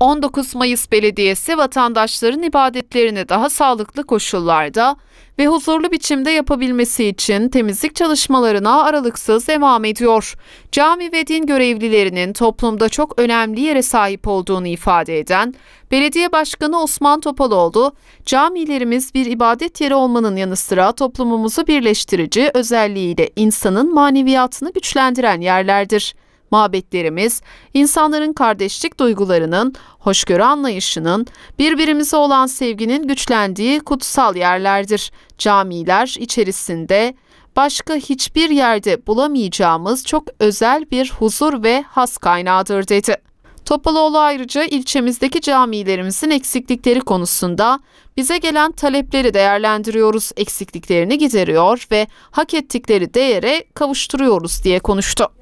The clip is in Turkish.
19 Mayıs Belediyesi vatandaşların ibadetlerini daha sağlıklı koşullarda ve huzurlu biçimde yapabilmesi için temizlik çalışmalarına aralıksız devam ediyor. Cami ve din görevlilerinin toplumda çok önemli yere sahip olduğunu ifade eden Belediye Başkanı Osman Topaloğlu, camilerimiz bir ibadet yeri olmanın yanı sıra toplumumuzu birleştirici özelliğiyle insanın maneviyatını güçlendiren yerlerdir. Mabetlerimiz, insanların kardeşlik duygularının, hoşgörü anlayışının, birbirimize olan sevginin güçlendiği kutsal yerlerdir. Camiler içerisinde başka hiçbir yerde bulamayacağımız çok özel bir huzur ve has kaynağıdır dedi. Topaloğlu ayrıca ilçemizdeki camilerimizin eksiklikleri konusunda bize gelen talepleri değerlendiriyoruz, eksikliklerini gideriyor ve hak ettikleri değere kavuşturuyoruz diye konuştu.